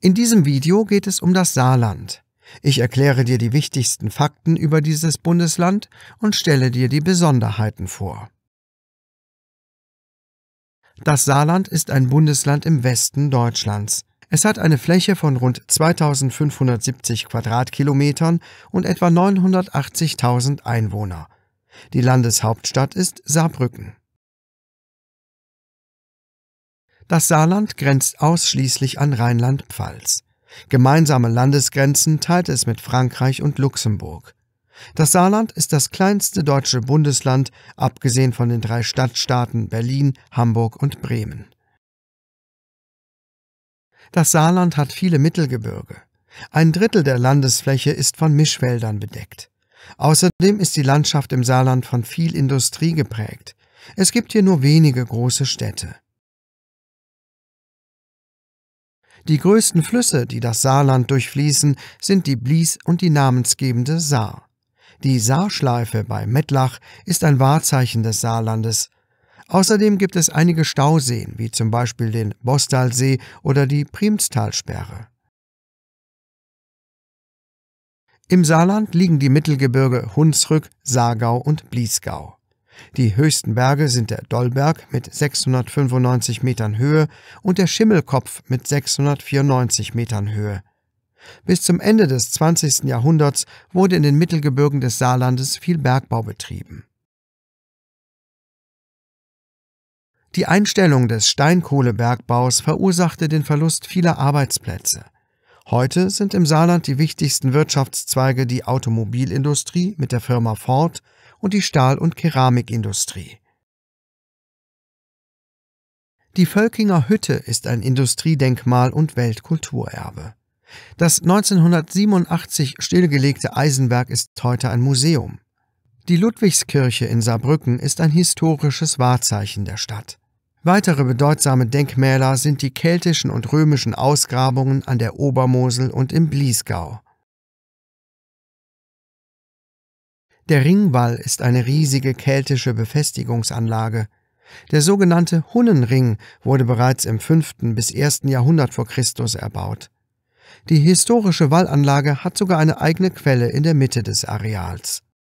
In diesem Video geht es um das Saarland. Ich erkläre dir die wichtigsten Fakten über dieses Bundesland und stelle dir die Besonderheiten vor. Das Saarland ist ein Bundesland im Westen Deutschlands. Es hat eine Fläche von rund 2570 Quadratkilometern und etwa 980.000 Einwohner. Die Landeshauptstadt ist Saarbrücken. Das Saarland grenzt ausschließlich an Rheinland-Pfalz. Gemeinsame Landesgrenzen teilt es mit Frankreich und Luxemburg. Das Saarland ist das kleinste deutsche Bundesland, abgesehen von den drei Stadtstaaten Berlin, Hamburg und Bremen. Das Saarland hat viele Mittelgebirge. Ein Drittel der Landesfläche ist von Mischwäldern bedeckt. Außerdem ist die Landschaft im Saarland von viel Industrie geprägt. Es gibt hier nur wenige große Städte. Die größten Flüsse, die das Saarland durchfließen, sind die Blies und die namensgebende Saar. Die Saarschleife bei Mettlach ist ein Wahrzeichen des Saarlandes. Außerdem gibt es einige Stauseen, wie zum Beispiel den Bostalsee oder die Primstalsperre. Im Saarland liegen die Mittelgebirge Hunsrück, Saargau und Bliesgau. Die höchsten Berge sind der Dollberg mit 695 Metern Höhe und der Schimmelkopf mit 694 Metern Höhe. Bis zum Ende des 20. Jahrhunderts wurde in den Mittelgebirgen des Saarlandes viel Bergbau betrieben. Die Einstellung des Steinkohlebergbaus verursachte den Verlust vieler Arbeitsplätze. Heute sind im Saarland die wichtigsten Wirtschaftszweige die Automobilindustrie mit der Firma Ford, und die Stahl- und Keramikindustrie. Die Völkinger Hütte ist ein Industriedenkmal und Weltkulturerbe. Das 1987 stillgelegte Eisenwerk ist heute ein Museum. Die Ludwigskirche in Saarbrücken ist ein historisches Wahrzeichen der Stadt. Weitere bedeutsame Denkmäler sind die keltischen und römischen Ausgrabungen an der Obermosel und im Bliesgau. Der Ringwall ist eine riesige keltische Befestigungsanlage. Der sogenannte Hunnenring wurde bereits im 5. bis 1. Jahrhundert vor Christus erbaut. Die historische Wallanlage hat sogar eine eigene Quelle in der Mitte des Areals.